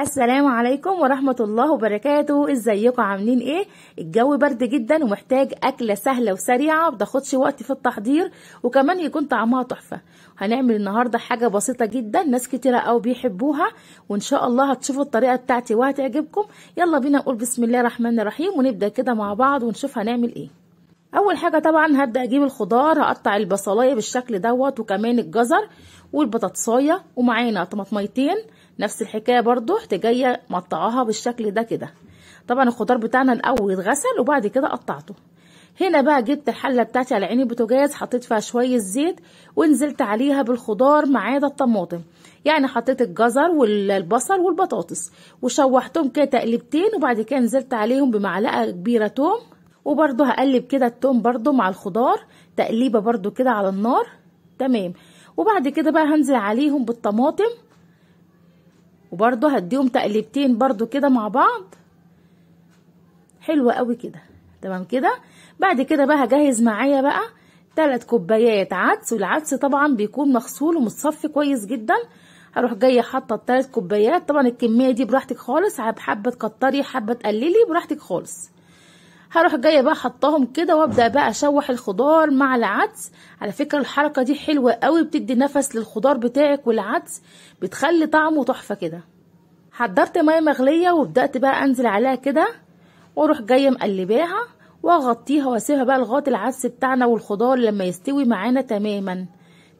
السلام عليكم ورحمة الله وبركاته ازيكم عاملين ايه الجو برد جدا ومحتاج اكلة سهلة وسريعة متاخدش وقت في التحضير وكمان يكون طعمها تحفة هنعمل النهاردة حاجة بسيطة جدا ناس كتيرة او بيحبوها وان شاء الله هتشوفوا الطريقة بتاعتي وهتعجبكم يلا بينا نقول بسم الله الرحمن الرحيم ونبدأ كده مع بعض ونشوف هنعمل ايه اول حاجه طبعا هبدا اجيب الخضار هقطع البصلايه بالشكل دوت وكمان الجزر والبطاطسايه ومعانا طماطميتين نفس الحكايه برضو احتجايه مقطعاها بالشكل ده كده طبعا الخضار بتاعنا الاول اتغسل وبعد كده قطعته هنا بقى جبت الحله بتاعتي على عيني بتجاز حطيت فيها شويه زيت ونزلت عليها بالخضار ما عدا الطماطم يعني حطيت الجزر والبصل والبطاطس وشوحتهم كده تقليبتين وبعد كده نزلت عليهم بمعلقه كبيره توم وبرده هقلب كده التوم برده مع الخضار تقليبه برده كده على النار تمام وبعد كده بقى هنزل عليهم بالطماطم وبرضو هديهم تقليبتين برضو كده مع بعض حلوة قوي كده تمام كده بعد كده بقى هجهز معايا بقى ثلاث كوبايات عدس والعدس طبعا بيكون مغسول ومتصفي كويس جدا هروح جايه حاطه الثلاث كوبايات طبعا الكميه دي براحتك خالص حبة تكتري حبة تقللي براحتك خالص هروح جايه بقى حطهم كده وابدا بقى اشوح الخضار مع العدس على فكره الحركه دي حلوه قوي بتدي نفس للخضار بتاعك والعدس بتخلي طعمه تحفه كده حضرت ميه مغليه وبدات بقى انزل عليها كده واروح جايه مقلباها واغطيها واسيبها بقى لغايه العدس بتاعنا والخضار لما يستوي معانا تماما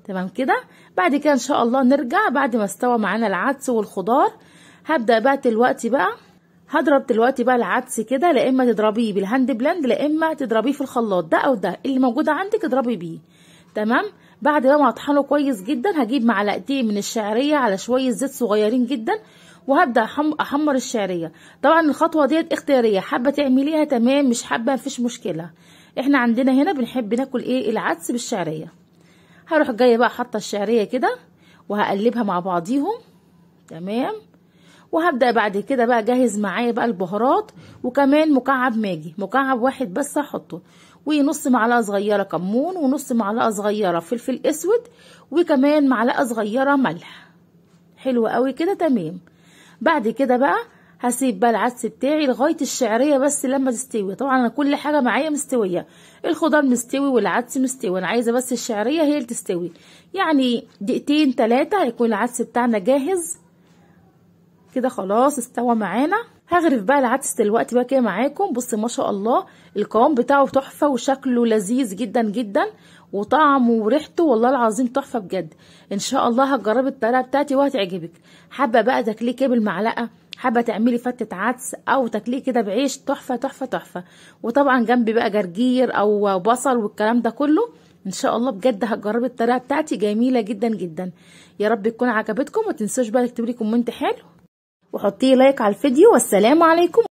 تمام كده بعد كده ان شاء الله نرجع بعد ما استوى معانا العدس والخضار هبدا بقى دلوقتي بقى هضرب دلوقتي بقى العدس كده لا اما تضربيه بالهاند بلند لا اما تضربيه في الخلاط ده او ده اللي موجود عندك اضربي بيه تمام بعد ما اطحنه كويس جدا هجيب معلقتين من الشعريه على شويه زيت صغيرين جدا وهبدا احمر الشعريه طبعا الخطوه ديت اختياريه حابه تعمليها تمام مش حابه مفيش مشكله احنا عندنا هنا بنحب ناكل ايه العدس بالشعريه هروح جايه بقى حاطه الشعريه كده وهقلبها مع بعضيهم تمام وهبدأ بعد كده بقى اجهز معايا بقى البهارات وكمان مكعب ماجي مكعب واحد بس هحطه ونص معلقة صغيرة كمون ونص معلقة صغيرة فلفل اسود وكمان معلقة صغيرة ملح حلو قوي كده تمام بعد كده بقى هسيب بقى العدس بتاعي لغاية الشعرية بس لما تستوي طبعا انا كل حاجة معايا مستوية الخضار مستوي والعدس مستوي انا عايزة بس الشعرية هي اللي تستوي يعني دقيقتين تلاتة هيكون العدس بتاعنا جاهز كده خلاص استوى معانا هغرف بقى العدس دلوقتي بقى كده معاكم بصي ما شاء الله القوام بتاعه تحفه وشكله لذيذ جدا جدا وطعمه وريحته والله العظيم تحفه بجد ان شاء الله هتجربي الطريقه بتاعتي وهتعجبك حابه بقى تاكليه كده بالمعلقه حابه تعملي فتة عدس او تاكليه كده بعيش تحفه تحفه تحفه وطبعا جنبي بقى جرجير او بصل والكلام ده كله ان شاء الله بجد هتجربي الطريقه بتاعتي جميله جدا جدا يا رب تكون عجبتكم وما تنسوش بقى تكتبوا لي كومنت حلو وحطيه لايك على الفيديو والسلام عليكم